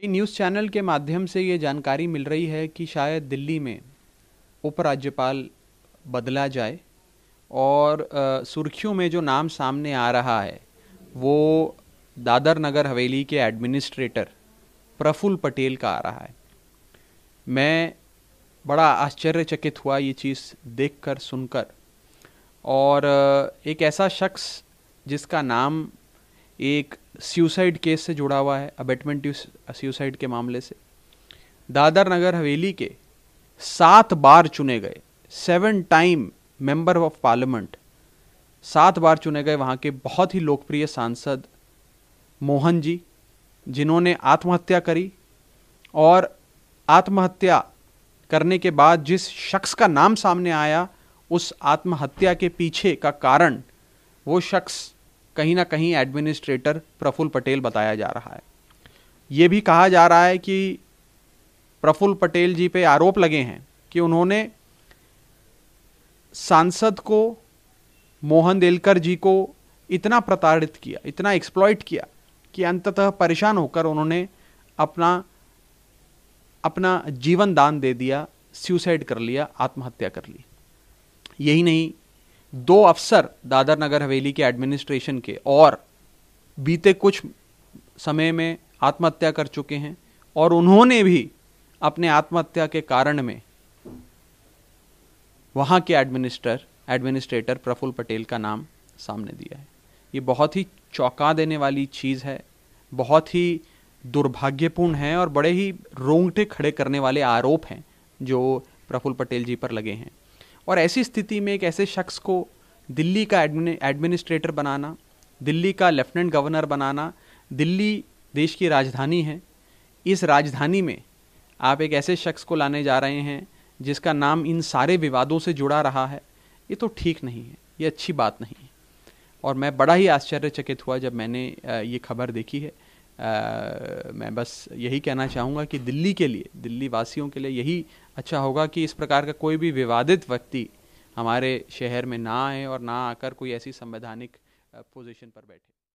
कई news channel के माध्यम से ये जानकारी मिल रही है कि शायद दिल्ली में उपराज्यपाल बदला जाए और सुर्खियों में जो नाम सामने आ रहा है वो दादर नगर हवेली के एडमिनिस्ट्रेटर प्रफुल्ल पटेल का आ रहा है मैं बड़ा आश्चर्यचकित हुआ ये चीज़ देखकर सुनकर और एक ऐसा शख्स जिसका नाम एक सुसाइड केस से जुड़ा हुआ है अबेटमेंट सुसाइड के मामले से दादर नगर हवेली के सात बार चुने गए seven time member of parliament सात बार चुने गए वहाँ के बहुत ही लोकप्रिय सांसद मोहन जी जिन्होंने आत्महत्या करी और आत्महत्या करने के बाद जिस शख्स का नाम सामने आया उस आत्महत्या के पीछे का कारण वो शख्स कहीं ना कहीं एडमिनिस्ट्रेटर प्रफुल्ल पटेल बताया जा रहा है ये भी कहा जा रहा है कि प्रफुल्ल पटेल जी पे आरोप लगे हैं कि उन्होंने सांसद को मोहन देलकर जी को इतना प्रताड़ित किया इतना एक्सप्लॉइट किया कि अंततः परेशान होकर उन्होंने अपना अपना जीवन दान दे दिया सुसाइड कर लिया आत्महत्या कर ली यही नहीं दो अफसर दादर नगर हवेली के एडमिनिस्ट्रेशन के और बीते कुछ समय में आत्महत्या कर चुके हैं और उन्होंने भी अपने आत्महत्या के कारण में वहाँ के एडमिनिस्टर एडमिनिस्ट्रेटर प्रफुल्ल पटेल का नाम सामने दिया है ये बहुत ही चौंका देने वाली चीज़ है बहुत ही दुर्भाग्यपूर्ण है और बड़े ही रोंगटे खड़े करने वाले आरोप हैं जो प्रफुल्ल पटेल जी पर लगे हैं और ऐसी स्थिति में एक ऐसे शख्स को दिल्ली का एडमिनिस्ट्रेटर बनाना दिल्ली का लेफ्टिनेंट गवर्नर बनाना दिल्ली देश की राजधानी है इस राजधानी में आप एक ऐसे शख्स को लाने जा रहे हैं जिसका नाम इन सारे विवादों से जुड़ा रहा है ये तो ठीक नहीं है ये अच्छी बात नहीं है और मैं बड़ा ही आश्चर्यचकित हुआ जब मैंने ये खबर देखी है आ, मैं बस यही कहना चाहूँगा कि दिल्ली के लिए दिल्ली वासियों के लिए यही अच्छा होगा कि इस प्रकार का कोई भी विवादित व्यक्ति हमारे शहर में ना आए और ना आकर कोई ऐसी संवैधानिक पोजीशन पर बैठे